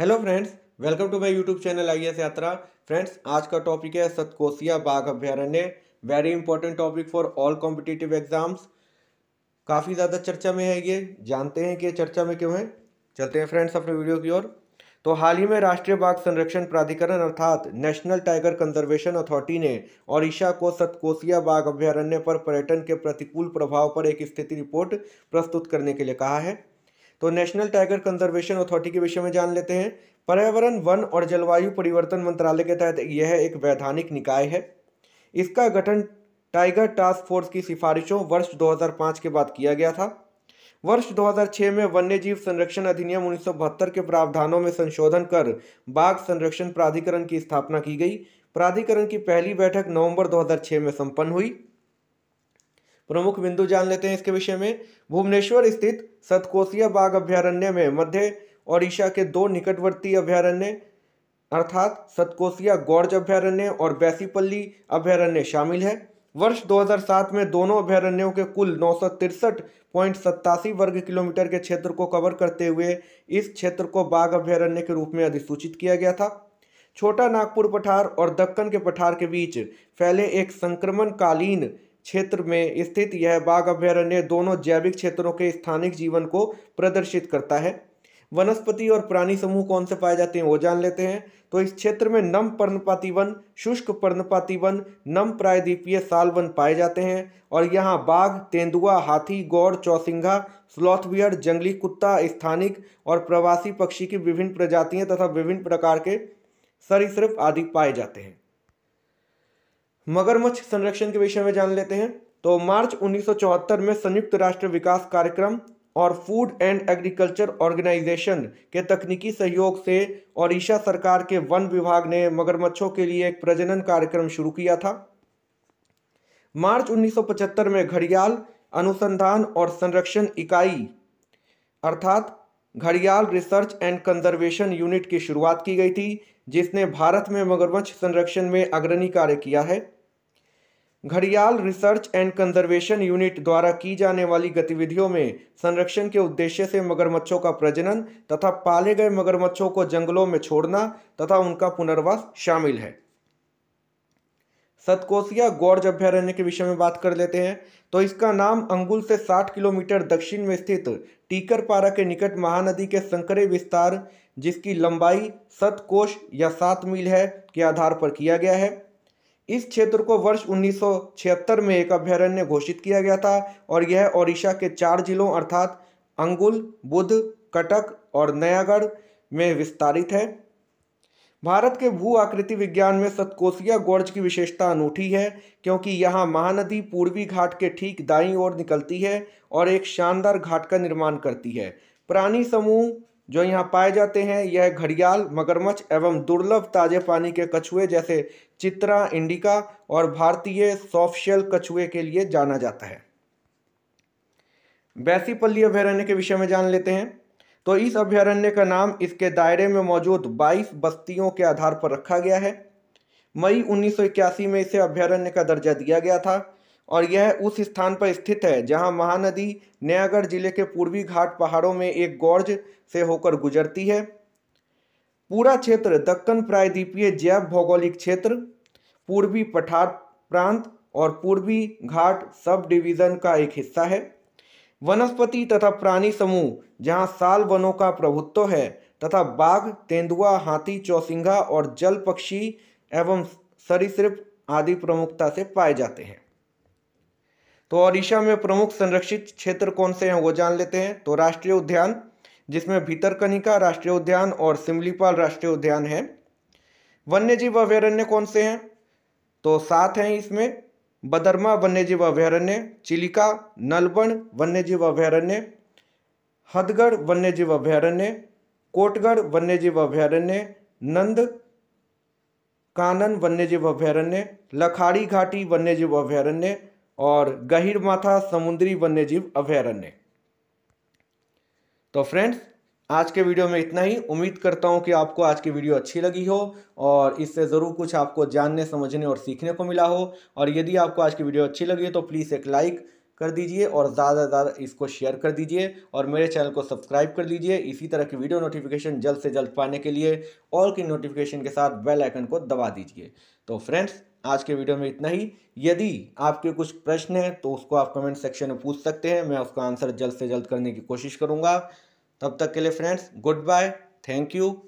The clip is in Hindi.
hello friends welcome to my YouTube channel I S Yatra friends आज का टॉपिक है सतकोसिया बाघ अभ्यारण्य very important topic for all competitive exams काफ़ी ज़्यादा चर्चा में है ये जानते हैं कि चर्चा में क्यों है चलते हैं फ्रेंड्स अपने वीडियो की ओर तो हाल ही में राष्ट्रीय बाघ संरक्षण प्राधिकरण अर्थात नेशनल टाइगर कंजर्वेशन अथॉरिटी ने ओडिशा को सतकोसिया बाघ अभ्यारण्य पर पर्यटन के प्रतिकूल प्रभाव पर एक स्थिति रिपोर्ट प्रस्तुत करने के लिए कहा है तो नेशनल टाइगर कंजर्वेशन अथॉरिटी के विषय में जान लेते हैं पर्यावरण वन और जलवायु परिवर्तन मंत्रालय के तहत यह एक वैधानिक निकाय है इसका गठन टाइगर टास्क फोर्स की सिफारिशों वर्ष 2005 के बाद किया गया था वर्ष 2006 में वन्यजीव संरक्षण अधिनियम उन्नीस के प्रावधानों में संशोधन कर बाघ संरक्षण प्राधिकरण की स्थापना की गई प्राधिकरण की पहली बैठक नवंबर 2006 में संपन्न हुई प्रमुख बिंदु जान लेते हैं इसके विषय में भुवनेश्वर स्थित सतकोसिया बाघ अभ्यारण्य में मध्य ओडिशा के दो निकटवर्ती अभ्यारण्य अर्थात सतकोसिया गौरज अभ्यारण्य और बैसीपल्ली अभ्यारण्य शामिल है वर्ष 2007 में दोनों अभ्यारण्यों के कुल नौ वर्ग किलोमीटर के क्षेत्र को कवर करते हुए इस क्षेत्र को बाघ अभ्यारण्य के रूप में अधिसूचित किया गया था छोटा नागपुर पठार और दक्कन के पठार के बीच फैले एक संक्रमणकालीन क्षेत्र में स्थित यह बाघ अभ्यारण्य दोनों जैविक क्षेत्रों के स्थानिक जीवन को प्रदर्शित करता है वनस्पति और प्राणी समूह कौन से पाए जाते हैं वो जान लेते हैं तो इस क्षेत्र में नम पर्णपाती वन शुष्क पर्णपाती वन नम प्रायद्वीपीय साल वन पाए जाते हैं और यहाँ बाघ तेंदुआ हाथी गौड़ चौसिंघा स्लॉथवियर जंगली कुत्ता स्थानिक और प्रवासी पक्षी की विभिन्न प्रजातियाँ तथा विभिन्न प्रकार के सरीसृप आदि पाए जाते हैं मगरमच्छ संरक्षण के विषय में जान लेते हैं तो मार्च 1974 में संयुक्त राष्ट्र विकास कार्यक्रम और फूड एंड एग्रीकल्चर ऑर्गेनाइजेशन के तकनीकी सहयोग से ओडिशा सरकार के वन विभाग ने मगरमच्छों के लिए एक प्रजनन कार्यक्रम शुरू किया था मार्च 1975 में घड़ियाल अनुसंधान और संरक्षण इकाई अर्थात घड़ियाल रिसर्च एंड कंजर्वेशन यूनिट की शुरुआत की गई थी जिसने भारत में मगरमच्छ संरक्षण में अग्रणी कार्य किया है घड़ियाल रिसर्च एंड कंजर्वेशन यूनिट द्वारा की जाने वाली गतिविधियों में संरक्षण के उद्देश्य से मगरमच्छों का प्रजनन तथा पाले गए मगरमच्छों को जंगलों में छोड़ना तथा उनका पुनर्वास शामिल है सतकोसिया गौरज अभ्यारण्य के विषय में बात कर लेते हैं तो इसका नाम अंगुल से 60 किलोमीटर दक्षिण में स्थित टीकरपारा के निकट महानदी के संकरे विस्तार जिसकी लंबाई सतकोश या सात मील है के आधार पर किया गया है इस क्षेत्र को वर्ष 1976 में एक अभ्यारण्य घोषित किया गया था और यह ओडिशा के चार जिलों अर्थात अंगुल बुध कटक और नयागढ़ में विस्तारित है भारत के भू आकृति विज्ञान में सतकोसिया गोर्ज की विशेषता अनूठी है क्योंकि यहाँ महानदी पूर्वी घाट के ठीक दाईं ओर निकलती है और एक शानदार घाट का निर्माण करती है प्राणी समूह जो यहाँ पाए जाते हैं यह घड़ियाल मगरमच्छ एवं दुर्लभ ताजे पानी के कछुए जैसे चित्रा इंडिका और भारतीय सॉफ्टशेल कछुए के लिए जाना जाता है बैसीपल्ली अभ्यारण्य के विषय में जान लेते हैं तो इस अभ्यारण्य का नाम इसके दायरे में मौजूद 22 बस्तियों के आधार पर रखा गया है मई उन्नीस में इसे अभ्यारण्य का दर्जा दिया गया था और यह उस स्थान पर स्थित है जहां महानदी नयागढ़ जिले के पूर्वी घाट पहाड़ों में एक गौरज से होकर गुजरती है पूरा क्षेत्र दक्कन प्रायद्वीपीय जैव भौगोलिक क्षेत्र पूर्वी पठार प्रांत और पूर्वी घाट सब डिवीजन का एक हिस्सा है वनस्पति तथा प्राणी समूह जहां साल वनों का प्रभुत्व है तथा बाघ तेंदुआ हाथी चौसिंगा और जल पक्षी एवं सरीसृप आदि प्रमुखता से पाए जाते हैं तो ओडिशा में प्रमुख संरक्षित क्षेत्र कौन से हैं वो जान लेते हैं तो राष्ट्रीय उद्यान जिसमें भीतरकनिका राष्ट्रीय उद्यान और सिमलीपाल राष्ट्रीय उद्यान है वन्य जीव अभ्यारण्य कौन से हैं तो सात हैं इसमें बदरमा वन्यजीव अभ्यारण्य चिलिका नलबण वन्यजीव अभ्यारण्य हदगढ़ वन्यजीव अभ्यारण्य कोटगढ़ वन्यजीव अभ्यारण्य नंद कानन वन्यजीव अभ्यारण्य लखाड़ी घाटी वन्यजीव अभ्यारण्य और गहिर माथा समुद्री वन्यजीव अभ्यारण्य तो फ्रेंड्स आज के वीडियो में इतना ही उम्मीद करता हूँ कि आपको आज की वीडियो अच्छी लगी हो और इससे ज़रूर कुछ आपको जानने समझने और सीखने को मिला हो और यदि आपको आज की वीडियो अच्छी लगी हो तो प्लीज़ एक लाइक कर दीजिए और ज़्यादा से ज़्यादा इसको शेयर कर दीजिए और मेरे चैनल को सब्सक्राइब कर लीजिए इसी तरह की वीडियो नोटिफिकेशन जल्द से जल्द पाने के लिए ऑल की नोटिफिकेशन के साथ बेल आइकन को दबा दीजिए तो फ्रेंड्स आज के वीडियो में इतना ही यदि आपके कुछ प्रश्न हैं तो उसको आप कमेंट सेक्शन में पूछ सकते हैं मैं उसका आंसर जल्द से जल्द करने की कोशिश करूँगा तब तक के लिए friends goodbye thank you